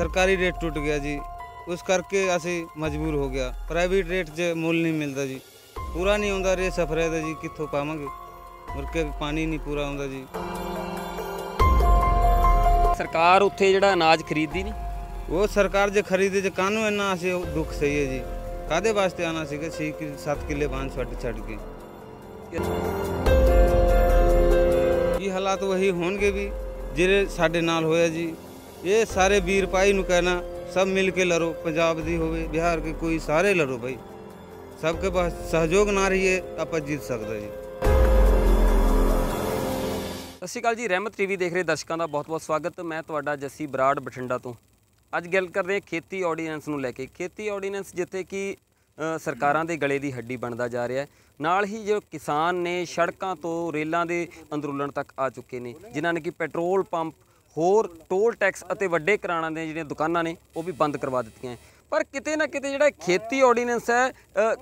ਸਰਕਾਰੀ ਰੇਟ ਟੁੱਟ ਗਿਆ ਜੀ ਉਸ ਕਰਕੇ ਅਸੀਂ ਮਜਬੂਰ ਹੋ ਗਿਆ ਪ੍ਰਾਈਵੇਟ ਰੇਟ 'ਚ ਮੁੱਲ ਨਹੀਂ ਮਿਲਦਾ ਜੀ ਪੂਰਾ ਨਹੀਂ ਹੁੰਦਾ ਰੇ ਸਫਰੇ ਦਾ ਜੀ ਕਿੱਥੋਂ ਪਾਵਾਂਗੇ ਮੁਰਕੇ ਪਾਣੀ ਨਹੀਂ ਪੂਰਾ ਹੁੰਦਾ ਜੀ ਸਰਕਾਰ ਉੱਥੇ ਜਿਹੜਾ ਅਨਾਜ ਖਰੀਦਦੀ ਨਹੀਂ ਉਹ ਸਰਕਾਰ ਜੇ ਖਰੀਦੇ ਜੇ ਕਾਹਨੂੰ ਇੰਨਾ ਅਸੀਂ ਦੁੱਖ ਸਹੀ ਹੈ ਜੀ ਕਾਦੇ ਵਾਸਤੇ ਆਣਾ ਸੀਗਾ 6 ਕਿ 7 ਕਿੱਲੇ ਬਾਂਸ ਛੱਡ ਛੱਡ ਕੇ ਇਹ ਹਾਲਾਤ ਵਹੀ ਹੋਣਗੇ ਵੀ ਜਿਹੜੇ ਸਾਡੇ ਨਾਲ ਹੋਇਆ ਜੀ ਇਹ ਸਾਰੇ ਵੀਰ ਭਾਈ ਨੂੰ ਕਹਿਣਾ ਸਭ ਮਿਲ ਕੇ ਲੜੋ ਪੰਜਾਬ ਦੀ ਹੋਵੇ ਬਿਹਾਰ ਕੇ ਕੋਈ ਸਾਰੇ ਲੜੋ ਭਾਈ ਸਭ ਕੇ ਬਸ ਸਹਿਯੋਗ ਨਾ ਰਹੀਏ ਆਪਾਂ ਜਿੱਤ ਸਕਦੇ ਜੀ ਸਤਿ ਸ਼੍ਰੀ ਅਕਾਲ ਜੀ ਰਹਿਮਤ ਟੀਵੀ ਦੇਖ ਰਹੇ ਦਰਸ਼ਕਾਂ ਦਾ ਬਹੁਤ-ਬਹੁਤ ਸਵਾਗਤ ਮੈਂ ਤੁਹਾਡਾ ਜੱਸੀ ਬਰਾੜ ਬਠਿੰਡਾ ਤੋਂ ਅੱਜ ਗੱਲ ਕਰ ਰਹੇ ਖੇਤੀ ਆਰਡੀਨੈਂਸ ਨੂੰ ਲੈ ਕੇ ਖੇਤੀ ਆਰਡੀਨੈਂਸ ਜਿੱਥੇ ਕਿ ਸਰਕਾਰਾਂ ਦੇ ਗਲੇ ਦੀ ਹੱਡੀ ਬਣਦਾ ਜਾ ਰਿਹਾ ਹੈ ਨਾਲ ਹੀ ਜੋ ਕਿਸਾਨ ਨੇ ਸੜਕਾਂ ਤੋਂ ਰੇਲਾਂ ਦੇ ਅੰਦਰੂਲਣ ਤੱਕ ਆ ਚੁੱਕੇ ਨੇ ਜਿਨ੍ਹਾਂ ਨੇ ਕਿ ਪੈਟਰੋਲ ਪੰਪ ਹੋਰ ਟੋਲ ਟੈਕਸ ਅਤੇ ਵੱਡੇ ਕਿਰਾਣਾ ਦੇ ਜਿਹੜੀਆਂ ਦੁਕਾਨਾਂ ਨੇ ਉਹ ਵੀ ਬੰਦ ਕਰਵਾ ਦਿੱਤੀਆਂ ਪਰ ਕਿਤੇ ਨਾ ਕਿਤੇ ਜਿਹੜਾ ਖੇਤੀ ਆਰਡੀਨੈਂਸ ਹੈ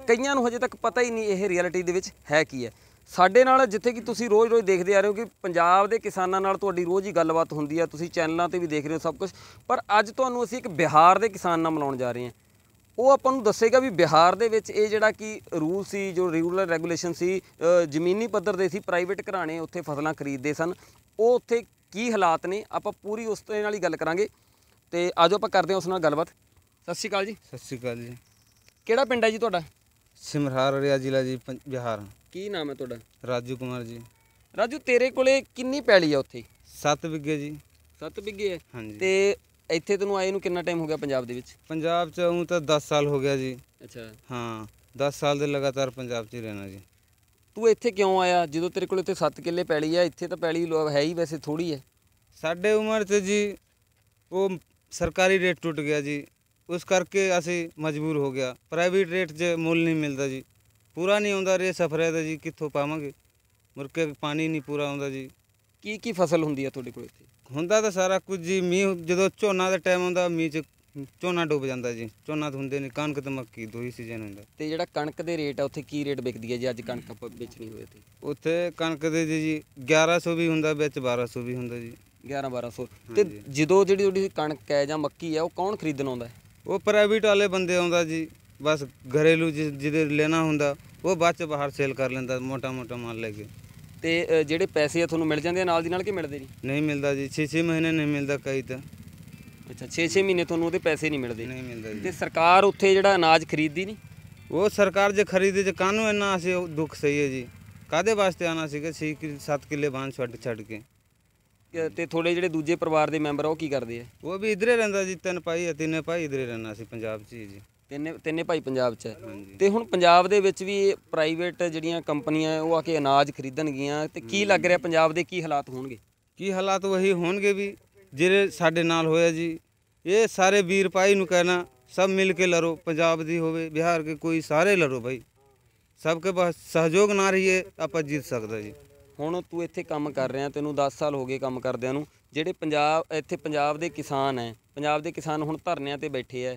ਕਈਆਂ ਨੂੰ ਹਜੇ ਤੱਕ ਪਤਾ ਹੀ ਨਹੀਂ ਇਹ ਰਿਐਲਿਟੀ ਦੇ ਵਿੱਚ ਹੈ ਕੀ ਹੈ ਸਾਡੇ ਨਾਲ ਜਿੱਥੇ ਕਿ ਤੁਸੀਂ ਰੋਜ਼-ਰੋਜ਼ ਦੇਖਦੇ ਆ ਰਹੇ ਹੋ ਕਿ ਪੰਜਾਬ ਦੇ ਕਿਸਾਨਾਂ ਨਾਲ ਤੁਹਾਡੀ ਰੋਜ਼ ਹੀ ਗੱਲਬਾਤ ਹੁੰਦੀ ਆ ਤੁਸੀਂ ਚੈਨਲਾਂ ਤੇ ਵੀ ਦੇਖ ਰਹੇ ਹੋ ਸਭ ਕੁਝ ਪਰ ਅੱਜ ਤੁਹਾਨੂੰ ਅਸੀਂ ਇੱਕ ਬਿਹਾਰ ਦੇ ਕਿਸਾਨ ਨਾਲ ਮਿਲਾਉਣ ਜਾ ਰਹੇ ਹਾਂ ਉਹ ਆਪਾਂ ਨੂੰ ਦੱਸੇਗਾ ਵੀ ਬਿਹਾਰ ਦੇ ਵਿੱਚ ਇਹ ਜਿਹੜਾ ਕਿ ਰੂਲ ਸੀ ਜੋ ਰੈਗੂਲਰ ਰੈਗੂਲੇਸ਼ਨ ਸੀ ਜ਼ਮੀਨੀ ਪੱਧਰ ਦੇ ਸੀ ਪ੍ਰਾਈਵੇਟ ਘਰਾਣੇ ਉੱਥੇ ਫਸਲਾਂ ਖਰੀਦਦੇ ਸਨ ਉਹ ਉੱਥੇ ਕੀ ਹਾਲਾਤ ਨੇ ਆਪਾਂ ਪੂਰੀ ਉਸ ਦੇ ਨਾਲ ਹੀ ਗੱਲ ਕਰਾਂਗੇ ਤੇ ਆਜੋ ਆਪਾਂ ਕਰਦੇ ਹਾਂ ਉਸ ਨਾਲ ਗੱਲਬਾਤ ਸਤਿ ਸ਼੍ਰੀ ਅਕਾਲ ਜੀ ਸਤਿ ਸ਼੍ਰੀ ਅਕਾਲ ਜੀ ਕਿਹੜਾ ਪਿੰਡ ਹੈ ਜੀ ਤੁਹਾਡਾ ਸਿਮਰਹਾਰ ਰਿਆ ਜ਼ਿਲ੍ਹਾ ਜੀ ਬਿਹਾਰ ਕੀ ਨਾਮ ਹੈ ਤੁਹਾਡਾ ਰਾਜੂ ਕੁਮਾਰ ਜੀ ਰਾਜੂ ਤੇਰੇ ਕੋਲੇ ਕਿੰਨੀ ਪੈਲੀ ਆ ਉੱਥੇ 7 ਬਿੱਗੇ ਜੀ 7 ਬਿੱਗੇ ਹੈ ਹਾਂਜੀ ਤੇ ਇੱਥੇ ਤੈਨੂੰ ਆਏ ਨੂੰ ਕਿੰਨਾ ਟਾਈਮ ਹੋ ਗਿਆ ਪੰਜਾਬ ਦੇ ਵਿੱਚ ਪੰਜਾਬ ਚ ਆਉਂ ਤਾਂ 10 ਸਾਲ ਹੋ ਗਿਆ ਜੀ ਅੱਛਾ ਹਾਂ 10 ਸਾਲ ਦੇ ਲਗਾਤਾਰ ਪੰਜਾਬ ਚ ਰਹਿਣਾ ਜੀ ਤੂੰ ਇੱਥੇ ਕਿਉਂ ਆਇਆ ਜਦੋਂ ਤੇਰੇ ਕੋਲ ਇੱਥੇ 7 ਕਿੱਲੇ ਪੈਲੀ ਆ ਇੱਥੇ ਤਾਂ ਪੈਲੀ ਹੈ ਹੀ ਵੈਸੇ ਥੋੜੀ ਹੈ ਸਾਡੇ ਉਮਰ 'ਚ ਜੀ ਉਹ ਸਰਕਾਰੀ ਰੇਟ ਟੁੱਟ ਗਿਆ ਜੀ ਉਸ ਕਰਕੇ ਅਸੀਂ ਮਜਬੂਰ ਹੋ ਗਿਆ ਪ੍ਰਾਈਵੇਟ ਰੇਟ 'ਚ ਮੁੱਲ ਨਹੀਂ ਮਿਲਦਾ ਜੀ ਪੂਰਾ ਨਹੀਂ ਆਉਂਦਾ ਰੇ ਸਫਰੇ ਦਾ ਜੀ ਕਿੱਥੋਂ ਪਾਵਾਂਗੇ ਮੁਰਕੇ ਪਾਣੀ ਨਹੀਂ ਪੂਰਾ ਆਉਂਦਾ ਜੀ ਕੀ ਕੀ ਫਸਲ ਹੁੰਦੀ ਆ ਤੁਹਾਡੇ ਕੋਲ ਇੱਥੇ ਹੁੰਦਾ ਤਾਂ ਸਾਰਾ ਕੁਝ ਜੀ ਮੀਂਹ ਜਦੋਂ ਝੋਨਾ ਦਾ ਟਾਈਮ ਆਉਂਦਾ ਮੀਂਹ 'ਚ ਝੋਨਾ ਡੁੱਬ ਜਾਂਦਾ ਜੀ ਝੋਨਾ ਧੁੰਦੇ ਨੇ ਨਹੀਂ ਕਣਕ ਤੇ ਮੱਕੀ ਦੋ ਹੀ ਸੀਜ਼ਨ ਹੁੰਦਾ ਤੇ ਜਿਹੜਾ ਕਣਕ ਦੇ ਰੇਟ ਆ ਉੱਥੇ ਕੀ ਰੇਟ ਵਿਕਦੀ ਹੈ ਜੇ ਅੱਜ ਕਣਕ ਆਪਾਂ ਵੇਚਣੀ ਹੋਵੇ ਤੇ ਉੱਥੇ ਕਣਕ ਦੇ ਜੀ 1100 ਵੀ ਹੁੰਦਾ ਵਿੱਚ 1200 ਵੀ ਹੁੰਦਾ ਜੀ 11 1200 ਤੇ ਜਦੋਂ ਜਿਹੜੀ ਤੁਹਾਡੀ ਕਣਕ ਹੈ ਜਾਂ ਮੱਕੀ ਹੈ ਉਹ ਕੌਣ ਖਰੀਦਣ ਆਉਂਦਾ ਉਹ ਪ੍ਰਾਈਵੇਟ ਵਾਲੇ ਬੰਦੇ ਆਉਂਦਾ ਜੀ ਬਸ ਘਰੇਲੂ ਜਿਹਦੇ ਲੈਣਾ ਹੁੰਦਾ ਉਹ ਬਾਅਦ ਚ ਬਾਹਰ ਸੇਲ ਕਰ ਲੈਂਦਾ ਮੋਟਾ ਮੋਟਾ ਮਾਲ ਲੈ ਕੇ ਤੇ ਜਿਹੜੇ ਪੈਸੇ ਆ ਤੁਹਾਨੂੰ ਮਿਲ ਜਾਂਦੇ ਆ ਨਾਲ ਦੀ ਨਾਲ ਕਿ ਮਿਲਦੇ ਨਹੀਂ ਨਹੀਂ ਮਿਲਦਾ ਜੀ 6-6 ਮਹੀਨੇ ਨਹੀਂ ਮਿਲਦਾ ਕਈ ਤਾਂ ਅੱਛਾ 6-6 ਮਹੀਨੇ ਤੁਹਾਨੂੰ ਉਹਦੇ ਪੈਸੇ ਨਹੀਂ ਮਿਲਦੇ ਨਹੀਂ ਮਿਲਦੇ ਤੇ ਸਰਕਾਰ ਉੱਥੇ ਜਿਹੜਾ ਅਨਾਜ ਖਰੀਦਦੀ ਨਹੀਂ ਉਹ ਸਰਕਾਰ ਜੇ ਖਰੀਦੇ ਤੇ ਕਾਨੂੰ ਇੰਨਾ ਅਸੀਂ ਦੁੱਖ ਸਹੀ ਹੈ ਜੀ ਕਾਦੇ ਵਾਸਤੇ ਆਣਾ ਸੀਗਾ 6 7 ਕਿੱਲੇ ਬਾਣ ਛੱਡ ਛੱਡ ਕੇ ਤੇ ਥੋੜੇ ਜਿਹੜੇ ਦੂਜੇ ਪਰਿਵਾਰ ਦੇ ਮੈਂਬਰ ਆ ਉਹ ਕੀ ਕਰਦੇ ਆ ਉਹ ਵੀ ਇਧਰੇ ਰਹਿੰਦਾ ਜੀ ਤਿੰਨ ਭਾਈ ਆ ਤਿੰਨੇ ਭਾਈ ਇਧਰੇ ਰਹਿਣਾ ਸੀ ਪੰਜਾਬ 'ਚ ਜੀ ਤਿੰਨੇ ਤਿੰਨੇ ਭਾਈ ਪੰਜਾਬ 'ਚ ਤੇ ਹੁਣ ਪੰਜਾਬ ਦੇ ਵਿੱਚ ਵੀ ਪ੍ਰਾਈਵੇਟ ਜਿਹੜੀਆਂ ਕੰਪਨੀਆਂ ਉਹ ਆ ਕੇ ਅਨਾਜ ਖਰੀਦਣ ਗਈਆਂ ਤੇ ਕੀ ਲੱਗ ਰਿਹਾ ਪੰਜਾਬ ਦੇ ਕੀ ਹਾਲਾਤ ਹੋਣਗੇ ਕੀ ਹਾਲਾਤ ਉਹੀ ਹੋਣਗੇ ਵੀ ਜਿਹੜੇ ਸਾਡੇ ਨਾਲ ਹੋਇਆ ਜੀ ਇਹ ਸਾਰੇ ਵੀਰ ਭਾਈ ਨੂੰ ਕਹਿਣਾ ਸਭ ਮਿਲ ਕੇ ਲੜੋ ਪੰਜਾਬ ਦੀ ਹੋਵੇ ਬਿਹਾਰ ਕੇ ਕੋਈ ਸਾਰੇ ਲੜੋ ਭਾਈ ਸਭ ਕੇ ਬਸ ਸਹਿਯੋਗ ਨਾ ਰਹੀਏ ਆਪਾਂ ਜਿੱਤ ਸਕਦਾ ਜੀ ਹੁਣ ਤੂੰ ਇੱਥੇ ਕੰਮ ਕਰ ਰਿਹਾ ਤੈਨੂੰ 10 ਸਾਲ ਹੋ ਗਏ ਕੰਮ ਕਰਦਿਆਂ ਨੂੰ ਜਿਹੜੇ ਪੰਜਾਬ ਇੱਥੇ ਪੰਜਾਬ ਦੇ ਕਿਸਾਨ ਐ ਪੰਜਾਬ ਦੇ ਕਿਸਾਨ ਹੁਣ ਧਰਨਿਆਂ ਤੇ ਬੈਠੇ ਐ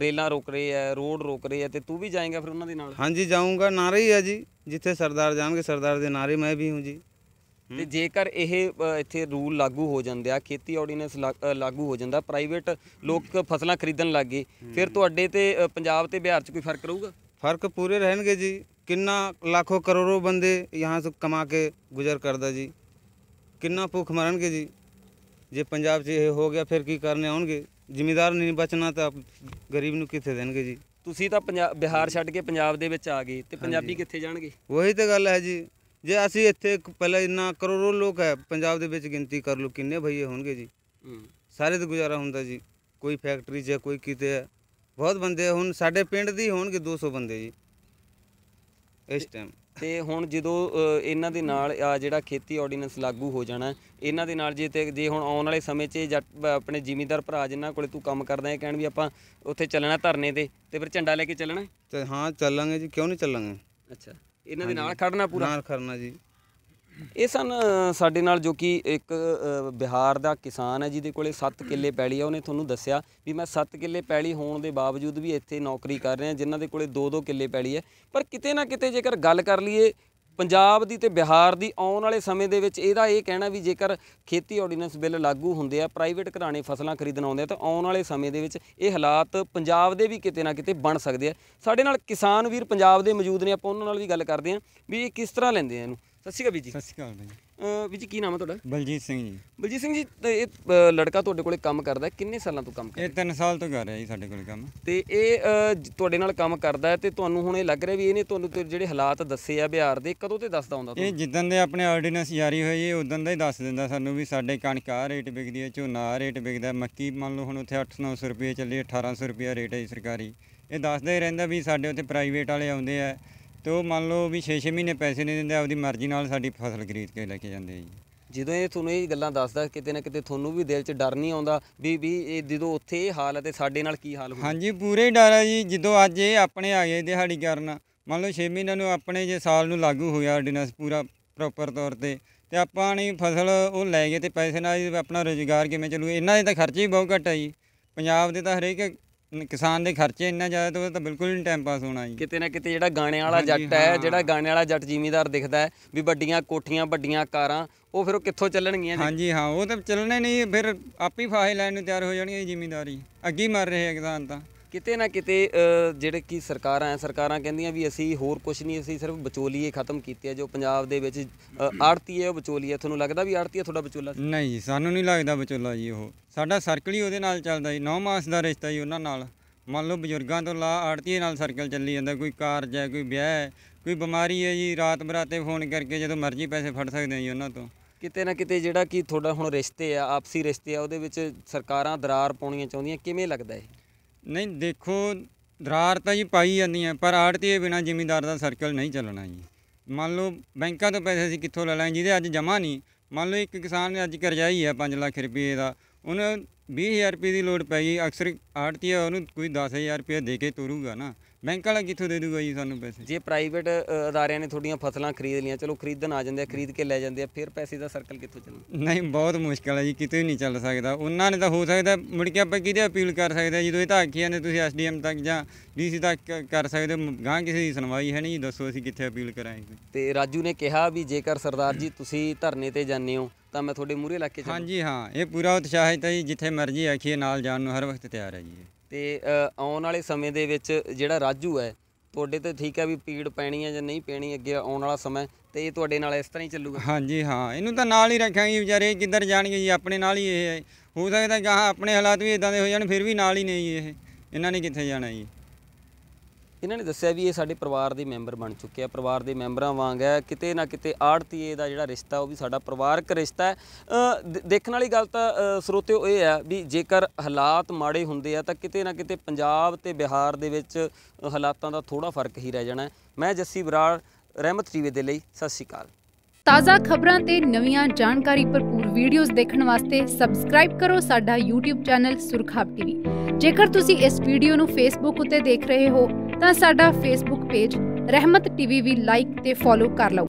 ਰੇਲਾਂ ਰੋਕ ਰਹੇ ਐ ਰੋਡ ਰੋਕ ਰਹੇ ਐ ਤੇ ਤੂੰ ਵੀ ਜਾਏਂਗਾ ਫਿਰ ਉਹਨਾਂ ਦੇ ਨਾਲ ਹਾਂਜੀ ਜਾਊਂਗਾ ਨਾਰੇ ਹੀ ਆ ਜੀ ਜਿੱਥੇ ਸਰਦਾਰ ਜਾਣਗੇ ਸਰਦਾਰ ਦੇ ਨਾਰੇ ਮੈਂ ਵੀ ਹੂੰ ਜੀ ਤੇ ਜੇਕਰ ਇਹ ਇੱਥੇ ਰੂਲ ਲਾਗੂ ਹੋ ਜਾਂਦੇ ਆ ਖੇਤੀ ਆਰਡੀਨੈਂਸ ਲਾਗੂ ਹੋ ਜਾਂਦਾ ਪ੍ਰਾਈਵੇਟ ਲੋਕ ਫਸਲਾਂ ਖਰੀਦਣ ਲੱਗ ਗਏ ਫਿਰ ਤੁਹਾਡੇ ਤੇ ਪੰਜਾਬ ਤੇ ਬਿਹਾਰ 'ਚ ਕੋਈ ਫਰਕ ਰਹੂਗਾ ਫਰਕ ਪੂਰੇ ਰਹਿਣਗੇ ਜੀ ਕਿੰਨਾ ਲੱਖੋ ਕਰੋੜੋ ਬੰਦੇ ਇਹਾਂ ਤੋਂ ਕਮਾ ਕੇ ਗੁਜ਼ਰ ਕਰਦਾ ਜੀ ਕਿੰਨਾ ਭੁੱਖ ਮਰਨਗੇ ਜੀ ਜੇ ਪੰਜਾਬ 'ਚ ਇਹ ਹੋ ਗਿਆ ਫਿਰ ਕੀ ਕਰਨੇ ਆਉਣਗੇ ਜ਼ਿਮੀਦਾਰ ਨਹੀਂ ਬਚਣਾ ਤਾਂ ਗਰੀਬ ਨੂੰ ਕਿੱਥੇ ਦੇਣਗੇ ਜੀ ਤੁਸੀਂ ਤਾਂ ਪੰਜਾਬ ਬਿਹਾਰ ਛੱਡ ਕੇ ਪੰਜਾਬ ਦੇ ਵਿੱਚ ਆ ਗਏ ਤੇ ਪੰਜਾਬੀ ਕਿੱਥੇ ਜਾਣਗੇ ਉਹੀ ਤਾਂ ਗੱਲ ਹੈ ਜੀ ਜੇ ਅਸੀਂ ਇੱਥੇ ਪਹਿਲਾਂ ਇੰਨਾ ਕਰੋੜੋਂ ਲੋਕ ਹੈ ਪੰਜਾਬ ਦੇ ਵਿੱਚ ਗਿਣਤੀ ਕਰ ਲਓ ਕਿੰਨੇ ਭਈਏ ਹੋਣਗੇ ਜੀ ਸਾਰੇ ਤੇ ਗੁਜ਼ਾਰਾ ਹੁੰਦਾ ਜੀ ਕੋਈ ਫੈਕਟਰੀ ਜੇ ਕੋਈ ਕਿਤੇ ਹੈ ਬਹੁਤ ਬੰਦੇ ਹੁਣ ਸਾਡੇ ਪਿੰਡ ਦੀ ਹੋਣਗੇ 200 ਬੰਦੇ ਜੀ ਇਸ ਟਾਈਮ ਤੇ ਹੁਣ ਜਦੋਂ ਇਹਨਾਂ ਦੇ ਨਾਲ ਆ ਜਿਹੜਾ ਖੇਤੀ ਆਰਡੀਨੈਂਸ ਲਾਗੂ ਹੋ ਜਾਣਾ ਇਹਨਾਂ ਦੇ ਨਾਲ ਜੇ ਤੇ ਜੇ ਹੁਣ ਆਉਣ ਵਾਲੇ ਸਮੇਂ 'ਚ ਆਪਣੇ ਜ਼ਿਮੀਂਦਾਰ ਭਰਾ ਜਿਨ੍ਹਾਂ ਕੋਲੇ ਤੂੰ ਕੰਮ ਕਰਦਾ ਹੈ ਕਹਿਣ ਵੀ ਆਪਾਂ ਉੱਥੇ ਚੱਲਣਾ ਧਰਨੇ ਤੇ ਤੇ ਫਿਰ ਝੰਡਾ ਲੈ ਕੇ ਚੱਲਣਾ ਤੇ ਹਾਂ ਚੱਲਾਂਗੇ ਜੀ ਕਿਉਂ ਨਹੀਂ ਚੱਲਾਂਗੇ ਅੱਛਾ ਇਹਨਾਂ ਦੇ ਨਾਲ ਖੜਨਾ ਪੂਰਾ ਨਾਲ ਖੜਨਾ ਜੀ ਇਹ ਸਨ ਸਾਡੇ ਨਾਲ ਜੋ ਕਿ ਇੱਕ ਬਿਹਾਰ ਦਾ ਕਿਸਾਨ ਹੈ ਜਿਹਦੇ ਕੋਲੇ 7 ਕਿੱਲੇ ਪੈਲੀ ਆ ਉਹਨੇ ਤੁਹਾਨੂੰ ਦੱਸਿਆ ਵੀ ਮੈਂ 7 ਕਿੱਲੇ ਪੈਲੀ ਹੋਣ ਦੇ ਬਾਵਜੂਦ ਵੀ ਇੱਥੇ ਨੌਕਰੀ ਕਰ ਰਿਹਾ ਜਿਨ੍ਹਾਂ ਦੇ ਕੋਲੇ 2-2 ਕਿੱਲੇ ਪੈਲੀ ਹੈ ਪਰ ਕਿਤੇ ਨਾ ਕਿਤੇ ਜੇਕਰ ਗੱਲ ਕਰ ਲਈਏ ਪੰਜਾਬ ਦੀ ਤੇ ਬਿਹਾਰ ਦੀ ਆਉਣ ਵਾਲੇ ਸਮੇਂ ਦੇ ਵਿੱਚ ਇਹਦਾ ਇਹ ਕਹਿਣਾ ਵੀ ਜੇਕਰ ਖੇਤੀ ਆਰਡੀਨੈਂਸ ਬਿੱਲ ਲਾਗੂ ਹੁੰਦੇ ਆ ਪ੍ਰਾਈਵੇਟ ਘਰਾਣੇ ਫਸਲਾਂ ਖਰੀਦਣ ਆਉਂਦੇ ਆ ਤਾਂ ਆਉਣ ਵਾਲੇ ਸਮੇਂ ਦੇ ਵਿੱਚ ਇਹ ਹਾਲਾਤ ਪੰਜਾਬ ਦੇ ਵੀ ਕਿਤੇ ਨਾ ਕਿਤੇ ਬਣ ਸਕਦੇ ਆ ਸਾਡੇ ਨਾਲ ਕਿਸਾਨ ਵੀਰ ਪੰਜਾਬ ਦੇ ਮੌਜੂਦ ਨੇ ਆਪਾਂ ਉਹਨਾਂ ਨਾਲ ਵੀ ਗੱਲ ਕਰਦੇ ਆ ਵੀ ਇਹ ਕਿਸ ਤਰ੍ਹਾਂ ਲੈਂਦੇ ਆ ਇਹਨੂੰ ਸਤਿ ਸ਼੍ਰੀ ਅਕਾਲ ਵੀਰ ਜੀ ਸਤਿ ਸ਼੍ਰੀ ਅਕਾਲ ਜੀ ਵੀਰ ਜੀ ਕੀ ਨਾਮ ਹੈ ਤੁਹਾਡਾ ਬਲਜੀਤ ਸਿੰਘ ਜੀ ਬਲਜੀਤ ਸਿੰਘ ਜੀ ਤੇ ਇਹ ਲੜਕਾ ਤੁਹਾਡੇ ਕੋਲੇ ਕੰਮ ਕਰਦਾ ਕਿੰਨੇ ਸਾਲਾਂ ਤੋਂ ਕੰਮ ਕਰਦਾ ਇਹ 3 ਸਾਲ ਤੋਂ ਕਰ ਰਿਹਾ ਜੀ ਸਾਡੇ ਕੋਲ ਕੰਮ ਤੇ ਇਹ ਤੁਹਾਡੇ ਨਾਲ ਕੰਮ ਕਰਦਾ ਤੇ ਤੁਹਾਨੂੰ ਹੁਣ ਇਹ ਲੱਗ ਰਿਹਾ ਵੀ ਇਹਨੇ ਤੁਹਾਨੂੰ ਤੇ ਜਿਹੜੇ ਹਾਲਾਤ ਦੱਸੇ ਆ ਬਿਹਾਰ ਦੇ ਕਦੋਂ ਤੇ ਦੱਸਦਾ ਹੁੰਦਾ ਇਹ ਜਿੱਦਾਂ ਜਿੱਦਣ ਦੇ ਆਪਣੇ ਆਰਡੀਨੈਂਸ ਜਾਰੀ ਹੋਈ ਹੈ ਉਦੋਂ ਦਾ ਹੀ ਦੱਸ ਦਿੰਦਾ ਸਾਨੂੰ ਵੀ ਸਾਡੇ ਕਣਕ ਆ ਰੇਟ ਵਿਕਦੀ ਹੈ ਝੋਨਾ ਆ ਰੇਟ ਵਿਕਦਾ ਮੱਕੀ ਮੰਨ ਲਓ ਹੁਣ ਉੱਥੇ 8-900 ਰੁਪਏ ਚੱਲੀ 1800 ਰੁਪਏ ਰੇਟ ਹੈ ਸਰਕਾਰੀ ਇਹ ਦੱਸਦਾ ਹੀ ਰਹਿੰਦਾ ਵੀ ਸਾਡੇ ਉੱਥੇ ਪ੍ਰਾਈਵੇਟ ਵਾਲੇ ਆਉਂਦੇ ਆ ਤੇ ਉਹ ਮੰਨ ਲਓ ਵੀ 6-6 ਮਹੀਨੇ ਪੈਸੇ ਨਹੀਂ ਦਿੰਦੇ ਆਪਦੀ ਮਰਜ਼ੀ ਨਾਲ ਸਾਡੀ ਫਸਲ ਖਰੀਦ ਕੇ ਲੈ ਕੇ ਜਾਂਦੇ ਜੀ ਜਦੋਂ ਇਹ ਤੁਹਾਨੂੰ ਇਹ ਗੱਲਾਂ ਦੱਸਦਾ ਕਿਤੇ ਨਾ ਕਿਤੇ ਤੁਹਾਨੂੰ ਵੀ ਦਿਲ 'ਚ ਡਰ ਨਹੀਂ ਆਉਂਦਾ ਵੀ ਵੀ ਇਹ ਜਦੋਂ ਉੱਥੇ ਇਹ ਹਾਲ ਹੈ ਤੇ ਸਾਡੇ ਨਾਲ ਕੀ ਹਾਲ ਹੋਊ ਹਾਂਜੀ ਪੂਰੇ ਡਰ ਹੈ ਜੀ ਜਦੋਂ ਅੱਜ ਇਹ ਆਪਣੇ ਆ ਗਏ ਦਿਹਾੜੀ ਕਰਨ ਮੰਨ ਲਓ 6 ਮਹੀਨਿਆਂ ਨੂੰ ਆਪਣੇ ਜੇ ਸਾਲ ਨੂੰ ਲਾਗੂ ਹੋਇਆ ਆਰਡੀਨੈਂਸ ਪੂਰਾ ਪ੍ਰੋਪਰ ਤੌਰ ਤੇ ਤੇ ਆਪਾਂ ਨੇ ਫਸਲ ਉਹ ਲੈ ਗਏ ਤੇ ਪੈਸੇ ਨਾਲ ਆਪਣਾ ਰੋਜ਼ਗਾਰ ਕਿਵੇਂ ਚੱਲੂ ਇਹਨਾਂ ਦੇ ਤਾਂ ਖਰਚੇ ਹੀ ਬਹੁਤ ਘੱਟ ਆ ਜੀ ਪੰਜਾਬ ਦੇ ਤਾਂ ਹਰੇਕ ਕਿਸਾਨ ਦੇ ਖਰਚੇ ਇੰਨਾ ਜ਼ਿਆਦਾ ਤੇ ਉਹ ਤਾਂ ਬਿਲਕੁਲ ਨਹੀਂ ਟਾਈਮ ਪਾਸ ਹੋਣਾ ਜੀ ਕਿਤੇ ਨਾ ਕਿਤੇ ਜਿਹੜਾ ਗਾਣੇ ਵਾਲਾ ਜੱਟ ਹੈ ਜਿਹੜਾ ਗਾਣੇ ਵਾਲਾ ਜੱਟ ਜ਼ਿਮੀਦਾਰ ਦਿਖਦਾ ਵੀ ਵੱਡੀਆਂ ਕੋਠੀਆਂ ਵੱਡੀਆਂ ਕਾਰਾਂ ਉਹ ਫਿਰ ਉਹ ਕਿੱਥੋਂ ਚੱਲਣਗੀਆਂ ਜੀ ਹਾਂਜੀ ਹਾਂ ਉਹ ਤਾਂ ਚੱਲਣੇ ਨਹੀਂ ਫਿਰ ਆਪੀ ਫਾਹੇ ਲੈਣ ਨੂੰ ਤਿਆਰ ਹੋ ਜਾਣਗੇ ਜ਼ਿਮੀਦਾਰੀ ਅੱਗੇ ਮਰ ਰਹੇ ਕਿਸਾਨ ਤਾਂ ਕਿਤੇ ਨਾ ਕਿਤੇ ਜਿਹੜੇ ਕੀ ਸਰਕਾਰਾਂ ਆ ਸਰਕਾਰਾਂ ਕਹਿੰਦੀਆਂ ਵੀ ਅਸੀਂ ਹੋਰ ਕੁਝ ਨਹੀਂ ਅਸੀਂ ਸਿਰਫ ਵਿਚੋਲੀਏ ਖਤਮ ਕੀਤੇ ਆ ਜੋ ਪੰਜਾਬ ਦੇ ਵਿੱਚ ਆੜਤੀ ਹੈ ਉਹ ਵਿਚੋਲੀਆ ਤੁਹਾਨੂੰ ਲੱਗਦਾ ਵੀ ਆੜਤੀ ਹੈ ਤੁਹਾਡਾ ਵਿਚੋਲਾ ਨਹੀਂ ਸਾਨੂੰ ਨਹੀਂ ਲੱਗਦਾ ਵਿਚੋਲਾ ਜੀ ਉਹ ਸਾਡਾ ਸਰਕਲ ਹੀ ਉਹਦੇ ਨਾਲ ਚੱਲਦਾ ਜੀ 9 ਮਾਸ ਦਾ ਰਿਸ਼ਤਾ ਜੀ ਉਹਨਾਂ ਨਾਲ ਮੰਨ ਲਓ ਬਜ਼ੁਰਗਾਂ ਤੋਂ ਲਾ ਆੜਤੀ ਨਾਲ ਸਰਕਲ ਚੱਲੀ ਜਾਂਦਾ ਕੋਈ ਕਾਰਜ ਹੈ ਕੋਈ ਵਿਆਹ ਹੈ ਕੋਈ ਬਿਮਾਰੀ ਹੈ ਜੀ ਰਾਤ ਬਰਾਤੇ ਫੋਨ ਕਰਕੇ ਜਦੋਂ ਮਰਜ਼ੀ ਪੈਸੇ ਫੜ ਸਕਦੇ ਆ ਜੀ ਉਹਨਾਂ ਤੋਂ ਕਿਤੇ ਨਾ ਕਿਤੇ ਜਿਹੜਾ ਕਿ ਤੁਹਾਡਾ ਹੁਣ ਰਿਸ਼ਤੇ ਆ ਆਪਸੀ ਰਿਸ਼ਤੇ ਆ ਉਹਦੇ ਵਿੱਚ ਸਰਕਾਰਾਂ ਦਰਾਰ ਪਾਉਣੀਆਂ ਚਾਹੁੰਦੀਆਂ ਕਿਵੇਂ ਲੱਗਦਾ ਹੈ ਨਹੀਂ ਦੇਖੋ ਦਰਾਰ ਤਾਂ ਜੀ ਪਾਈ ਜਾਂਦੀ ਹੈ ਪਰ ਆੜਤੀਏ ਬਿਨਾ ਜ਼ਿਮੀਂਦਾਰ ਦਾ ਸਰਕਲ ਨਹੀਂ ਚੱਲਣਾ ਜੀ ਮੰਨ ਲਓ ਬੈਂਕਾਂ ਤੋਂ ਪੈਸੇ ਅਸੀਂ ਕਿੱਥੋਂ ਲੈ ਲਾਂ ਜਿਹਦੇ ਅੱਜ ਜਮਾ ਨਹੀਂ ਮੰਨ ਲਓ ਇੱਕ ਕਿਸਾਨ ਨੇ ਅੱਜ ਕਰਜ਼ਾਈ ਹੈ 5 ਲੱਖ ਰੁਪਏ ਦਾ ਉਹਨੂੰ 20000 ਰੁਪਏ ਦੀ ਲੋੜ ਪਈ ਅਕਸਰ ਆੜਤੀਆ ਉਹਨੂੰ ਕੋਈ 10000 ਰੁਪਏ ਦੇ ਕੇ ਤੁਰੂਗਾ ਨਾ ਬੈਂਕ ਵਾਲਾ ਕਿੱਥੋਂ ਦੇ ਦੂਗਾ ਜੀ ਸਾਨੂੰ ਪੈਸੇ ਜੇ ਪ੍ਰਾਈਵੇਟ ਅਦਾਰਿਆਂ ਨੇ ਤੁਹਾਡੀਆਂ ਫਸਲਾਂ ਖਰੀਦ ਲੀਆਂ ਚਲੋ ਖਰੀਦਣ ਆ ਜਾਂਦੇ ਆ ਖਰੀਦ ਕੇ ਲੈ ਜਾਂਦੇ ਆ ਫਿਰ ਪੈਸੇ ਦਾ ਸਰਕਲ ਕਿੱਥੋਂ ਚੱਲਣਾ ਨਹੀਂ ਬਹੁਤ ਮੁਸ਼ਕਲ ਹੈ ਜੀ ਕਿਤੇ ਨਹੀਂ ਚੱਲ ਸਕਦਾ ਉਹਨਾਂ ਨੇ ਤਾਂ ਹੋ ਸਕਦਾ ਮੁੜ ਕੇ ਆਪਾਂ ਕਿਹਦੇ ਅਪੀਲ ਕਰ ਸਕਦੇ ਜਦੋਂ ਇਹ ਤਾਂ ਆਖੀ ਜਾਂਦੇ ਤੁਸੀਂ ਐਸਡੀਐਮ ਤੱਕ ਜਾਂ ਡੀਸੀ ਤੱਕ ਕਰ ਸਕਦੇ ਗਾਂ ਕਿਸੇ ਦੀ ਸੁਣਵਾਈ ਹੈ ਨਹੀਂ ਦੱਸੋ ਅਸੀਂ ਕਿੱਥੇ ਅਪੀਲ ਕਰਾਂਗੇ ਤੇ ਰਾਜੂ ਨੇ ਕਿਹਾ ਵੀ ਜੇਕਰ ਸਰਦਾਰ ਜੀ ਤੁਸੀਂ ਧਰਨੇ ਤੇ ਜਾਂਦੇ ਹੋ ਤਾਂ ਮੈਂ ਤੁਹਾਡੇ ਮੂਰੇ ਲਾ ਕੇ ਹਾਂਜੀ ਹਾਂ ਇਹ ਪੂਰਾ ਉਤਸ਼ਾਹ ਹੈ ਜੀ ਜਿੱਥੇ ਮਰਜ਼ੀ ਆਖੀਏ ਨਾਲ ਜਾਣ ਨੂੰ ਹਰ ਵਕਤ ਤਿਆਰ ਹੈ ਜੀ ਤੇ ਆਉਣ ਵਾਲੇ ਸਮੇਂ ਦੇ ਵਿੱਚ ਜਿਹੜਾ ਰਾਜੂ ਹੈ ਤੁਹਾਡੇ ਤੇ ਠੀਕ ਹੈ ਵੀ ਪੀੜ ਪੈਣੀ ਹੈ ਜਾਂ ਨਹੀਂ ਪੈਣੀ ਅੱਗੇ ਆਉਣ ਵਾਲਾ ਸਮਾਂ ਤੇ ਇਹ ਤੁਹਾਡੇ ਨਾਲ ਇਸ ਤਰ੍ਹਾਂ ਹੀ ਚੱਲੂਗਾ ਹਾਂਜੀ ਹਾਂ ਇਹਨੂੰ ਤਾਂ ਨਾਲ ਹੀ ਰੱਖਾਂਗੇ ਵਿਚਾਰੇ ਕਿੱਧਰ ਜਾਣਗੇ ਜੀ ਆਪਣੇ ਨਾਲ ਹੀ ਇਹ ਹੋ ਸਕਦਾ ਗਾਹਾਂ ਆਪਣੇ ਹਾਲਾਤ ਵੀ ਇਦਾਂ ਦੇ ਹੋ ਜਾਣ ਫਿਰ ਵੀ ਨਾਲ ਹੀ ਨਹੀਂ ਇਹ ਇਹਨਾਂ ਨੇ ਕਿੱਥੇ ਜਾਣਾ ਜੀ ਇਹਨਾਂ ਨੇ ਦੱਸਿਆ ਵੀ ਇਹ ਸਾਡੇ ਪਰਿਵਾਰ ਦੇ ਮੈਂਬਰ ਬਣ ਚੁੱਕੇ ਆ ਪਰਿਵਾਰ ਦੇ ਮੈਂਬਰਾਂ ਵਾਂਗ ਹੈ ਕਿਤੇ ਨਾ ਕਿਤੇ ਆੜਤੀਏ ਦਾ ਜਿਹੜਾ ਰਿਸ਼ਤਾ ਉਹ ਵੀ ਸਾਡਾ ਪਰਿਵਾਰਕ ਰਿਸ਼ਤਾ ਹੈ ਦੇਖਣ ਵਾਲੀ ਗੱਲ ਤਾਂ ਸਰੋਤਿਓ ਇਹ ਹੈ ਵੀ ਜੇਕਰ ਹਾਲਾਤ ਮਾੜੇ ਹੁੰਦੇ ਆ ਤਾਂ ਕਿਤੇ ਨਾ ਕਿਤੇ ਪੰਜਾਬ ਤੇ ਬਿਹਾਰ ਦੇ ਵਿੱਚ ਹਾਲਾਤਾਂ ਦਾ ਥੋੜਾ ਫਰਕ ਹੀ ਰਹਿ ਜਾਣਾ ਮੈਂ ਜੱਸੀ ਬਰਾੜ ਰਹਿਮਤ ਜੀਵੇ ਦੇ ਲਈ ਸਤਿ ਸ਼੍ਰੀ ਅਕਾਲ ਤਾਜ਼ਾ ਖਬਰਾਂ ਤੇ ਨਵੀਆਂ ਜਾਣਕਾਰੀ ਭਰਪੂਰ ਵੀਡੀਓਜ਼ ਦੇਖਣ ਵਾਸਤੇ ਸਬਸਕ੍ਰਾਈਬ ਕਰੋ ਸਾਡਾ YouTube ਚੈਨਲ ਸੁਰਖਾਬ ਟੀਵੀ ਜੇਕਰ ਤੁਸੀਂ ਇਸ ਵੀਡੀਓ ਨੂੰ Facebook ਉੱਤੇ ਦੇਖ ਰਹੇ ਹੋ ਤਾਂ ਸਾਡਾ ਫੇਸਬੁੱਕ ਪੇਜ ਰਹਿਮਤ ਟੀਵੀ ਵੀ ਲਾਈਕ ਤੇ ਫੋਲੋ ਕਰ ਲਓ